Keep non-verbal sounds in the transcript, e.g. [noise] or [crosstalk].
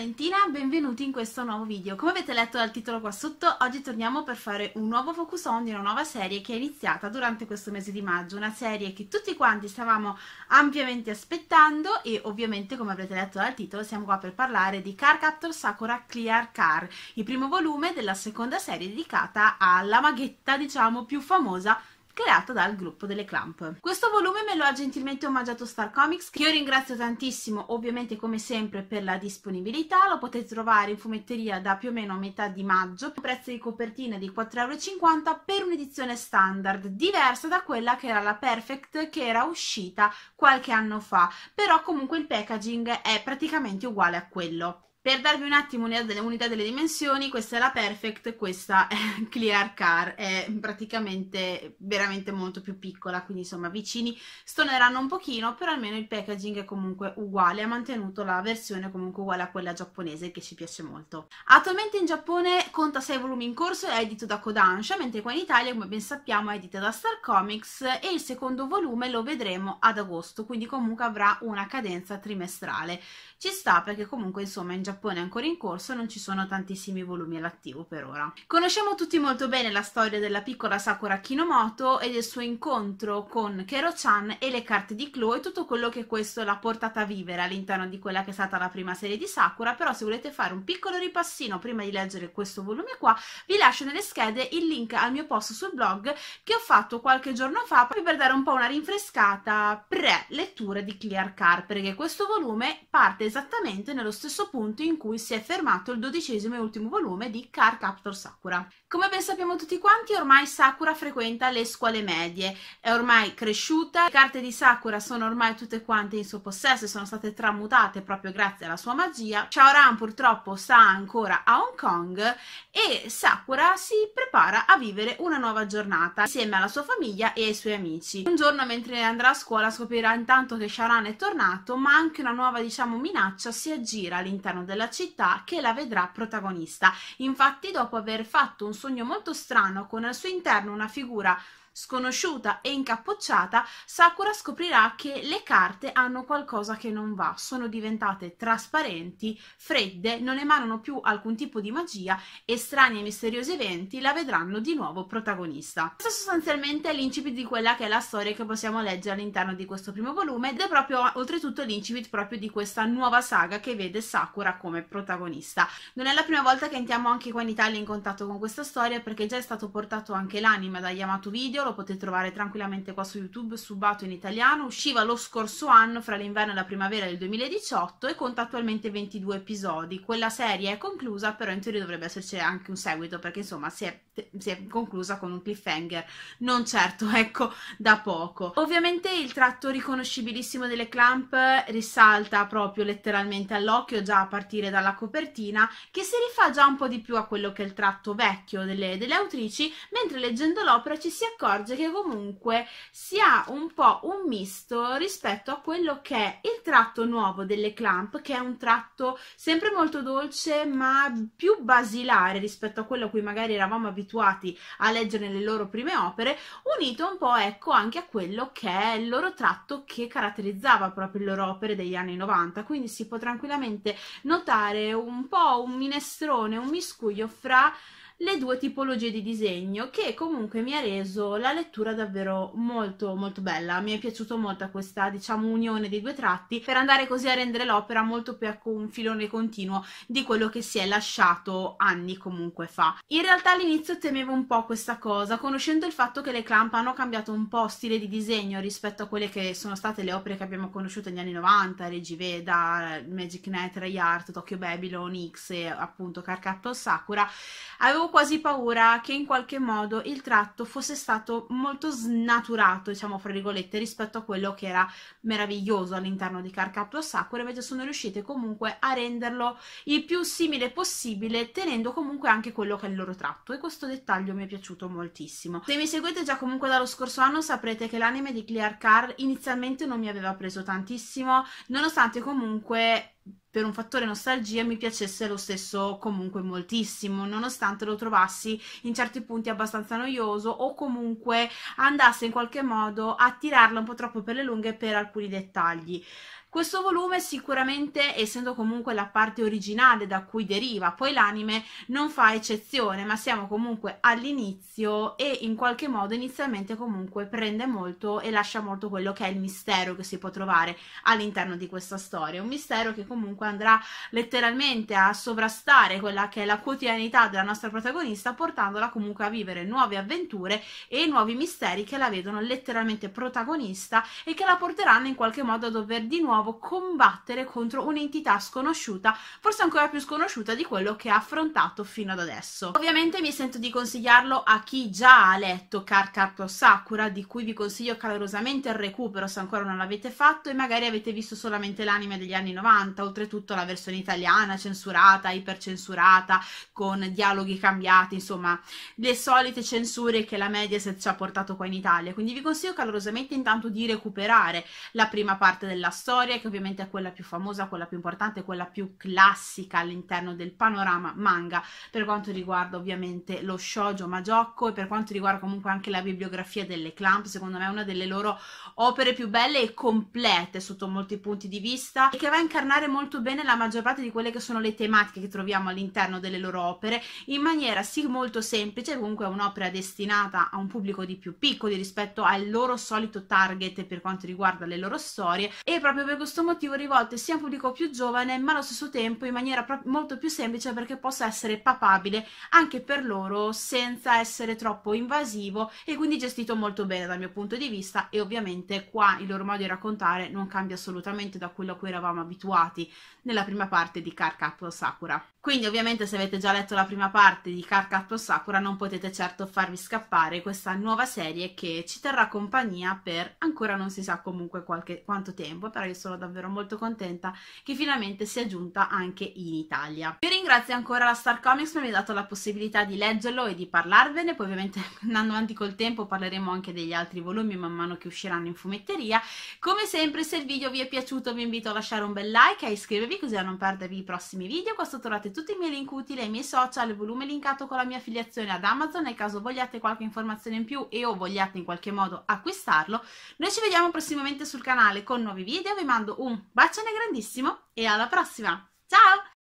Valentina, benvenuti in questo nuovo video. Come avete letto dal titolo qua sotto, oggi torniamo per fare un nuovo focus on di una nuova serie che è iniziata durante questo mese di maggio, una serie che tutti quanti stavamo ampiamente aspettando e ovviamente, come avrete letto dal titolo, siamo qua per parlare di Car Captor Sakura Clear Car, il primo volume della seconda serie dedicata alla maghetta, diciamo, più famosa creato dal gruppo delle Clamp. Questo volume me lo ha gentilmente omaggiato Star Comics, che io ringrazio tantissimo, ovviamente come sempre, per la disponibilità. Lo potete trovare in fumetteria da più o meno a metà di maggio, un prezzo di copertina di 4,50€ per un'edizione standard, diversa da quella che era la Perfect che era uscita qualche anno fa, però comunque il packaging è praticamente uguale a quello. Per darvi un attimo un'idea delle, un'idea delle dimensioni, questa è la Perfect, questa è [laughs] Clear Car, è praticamente veramente molto più piccola, quindi insomma vicini stoneranno un pochino, però almeno il packaging è comunque uguale, ha mantenuto la versione comunque uguale a quella giapponese che ci piace molto. Attualmente in Giappone conta 6 volumi in corso e è edito da Kodansha, mentre qua in Italia come ben sappiamo è edita da Star Comics e il secondo volume lo vedremo ad agosto, quindi comunque avrà una cadenza trimestrale. Ci sta perché comunque insomma in Giappone Giappone è ancora in corso non ci sono tantissimi volumi all'attivo per ora. Conosciamo tutti molto bene la storia della piccola Sakura Kinomoto e del suo incontro con Kero-chan e le carte di Chloe e tutto quello che questo l'ha portata a vivere all'interno di quella che è stata la prima serie di Sakura, però se volete fare un piccolo ripassino prima di leggere questo volume qua, vi lascio nelle schede il link al mio post sul blog che ho fatto qualche giorno fa proprio per dare un po' una rinfrescata pre-lettura di Clear Car, perché questo volume parte esattamente nello stesso punto momento in cui si è fermato il dodicesimo e ultimo volume di Car Captor Sakura. Come ben sappiamo tutti quanti, ormai Sakura frequenta le scuole medie, è ormai cresciuta, le carte di Sakura sono ormai tutte quante in suo possesso e sono state tramutate proprio grazie alla sua magia. Shaoran purtroppo sta ancora a Hong Kong e Sakura si prepara a vivere una nuova giornata insieme alla sua famiglia e ai suoi amici. Un giorno mentre andrà a scuola scoprirà intanto che Shaoran è tornato, ma anche una nuova diciamo minaccia si aggira all'interno della città che la vedrà protagonista. Infatti, dopo aver fatto un sogno molto strano con al suo interno una figura Sconosciuta e incappucciata, Sakura scoprirà che le carte hanno qualcosa che non va, sono diventate trasparenti, fredde, non emanano più alcun tipo di magia e strani e misteriosi eventi la vedranno di nuovo protagonista. Questo sostanzialmente è l'incipit di quella che è la storia che possiamo leggere all'interno di questo primo volume ed è proprio oltretutto l'incipit proprio di questa nuova saga che vede Sakura come protagonista. Non è la prima volta che entriamo anche qua in Italia in contatto con questa storia perché già è stato portato anche l'anima da Yamato Video, lo potete trovare tranquillamente qua su YouTube, subato in italiano, usciva lo scorso anno fra l'inverno e la primavera del 2018 e conta attualmente 22 episodi. Quella serie è conclusa, però in teoria dovrebbe esserci anche un seguito perché insomma si è, si è conclusa con un cliffhanger, non certo, [laughs] ecco, da poco. Ovviamente il tratto riconoscibilissimo delle clamp risalta proprio letteralmente all'occhio già a partire dalla copertina che si rifà già un po' di più a quello che è il tratto vecchio delle, delle autrici, mentre leggendo l'opera ci si accorge accorge che comunque si ha un po' un misto rispetto a quello che è il tratto nuovo delle Clamp, che è un tratto sempre molto dolce ma più basilare rispetto a quello a cui magari eravamo abituati a leggere nelle loro prime opere, unito un po' ecco anche a quello che è il loro tratto che caratterizzava proprio le loro opere degli anni 90, quindi si può tranquillamente notare un po' un minestrone, un miscuglio fra le due tipologie di disegno che comunque mi ha reso la lettura davvero molto molto bella. Mi è piaciuta molto questa diciamo unione dei due tratti per andare così a rendere l'opera molto più a ecco, un filone continuo di quello che si è lasciato anni comunque fa. In realtà all'inizio temevo un po' questa cosa, conoscendo il fatto che le Clamp hanno cambiato un po' stile di disegno rispetto a quelle che sono state le opere che abbiamo conosciuto negli anni 90, Regiveda, Magic Knight, Ray Art, Tokyo Babylon, X e appunto Carcatto Sakura. Avevo quasi paura che in qualche modo il tratto fosse stato molto snaturato, diciamo fra virgolette, rispetto a quello che era meraviglioso all'interno di Carcapto Sakura, invece sono riuscite comunque a renderlo il più simile possibile, tenendo comunque anche quello che è il loro tratto e questo dettaglio mi è piaciuto moltissimo. Se mi seguite già comunque dallo scorso anno saprete che l'anime di Clear Car inizialmente non mi aveva preso tantissimo, nonostante comunque per un fattore nostalgia mi piacesse lo stesso comunque moltissimo, nonostante lo trovassi in certi punti abbastanza noioso o comunque andasse in qualche modo a tirarla un po' troppo per le lunghe per alcuni dettagli. Questo volume sicuramente, essendo comunque la parte originale da cui deriva poi l'anime, non fa eccezione, ma siamo comunque all'inizio e in qualche modo inizialmente comunque prende molto e lascia molto quello che è il mistero che si può trovare all'interno di questa storia, un mistero che comunque comunque andrà letteralmente a sovrastare quella che è la quotidianità della nostra protagonista, portandola comunque a vivere nuove avventure e nuovi misteri che la vedono letteralmente protagonista e che la porteranno in qualche modo a dover di nuovo combattere contro un'entità sconosciuta, forse ancora più sconosciuta di quello che ha affrontato fino ad adesso. Ovviamente mi sento di consigliarlo a chi già ha letto Car Carto Sakura, di cui vi consiglio calorosamente il recupero se ancora non l'avete fatto e magari avete visto solamente l'anime degli anni 90, oltre tutto la versione italiana censurata, ipercensurata, con dialoghi cambiati, insomma, le solite censure che la Mediaset ci ha portato qua in Italia. Quindi vi consiglio calorosamente intanto di recuperare la prima parte della storia, che ovviamente è quella più famosa, quella più importante, quella più classica all'interno del panorama manga, per quanto riguarda ovviamente lo shoujo Majocco e per quanto riguarda comunque anche la bibliografia delle Clamp, secondo me è una delle loro opere più belle e complete sotto molti punti di vista e che va a incarnare molto molto bene la maggior parte di quelle che sono le tematiche che troviamo all'interno delle loro opere in maniera sì molto semplice, comunque è un'opera destinata a un pubblico di più piccoli rispetto al loro solito target per quanto riguarda le loro storie e proprio per questo motivo rivolte sia a un pubblico più giovane ma allo stesso tempo in maniera molto più semplice perché possa essere papabile anche per loro senza essere troppo invasivo e quindi gestito molto bene dal mio punto di vista e ovviamente qua il loro modo di raccontare non cambia assolutamente da quello a cui eravamo abituati nella prima parte di Car Captain Sakura. Quindi ovviamente se avete già letto la prima parte di Car Captain Sakura non potete certo farvi scappare questa nuova serie che ci terrà compagnia per ancora non si sa comunque qualche, quanto tempo, però io sono davvero molto contenta che finalmente sia giunta anche in Italia. Vi ringrazio ancora la Star Comics per avermi dato la possibilità di leggerlo e di parlarvene, poi ovviamente [laughs] andando avanti col tempo parleremo anche degli altri volumi man mano che usciranno in fumetteria. Come sempre se il video vi è piaciuto vi invito a lasciare un bel like e a iscrivervi iscrivervi così da non perdervi i prossimi video, qua trovate tutti i miei link utili ai miei social, il volume linkato con la mia affiliazione ad Amazon nel caso vogliate qualche informazione in più e o vogliate in qualche modo acquistarlo. Noi ci vediamo prossimamente sul canale con nuovi video, vi mando un bacione grandissimo e alla prossima! Ciao!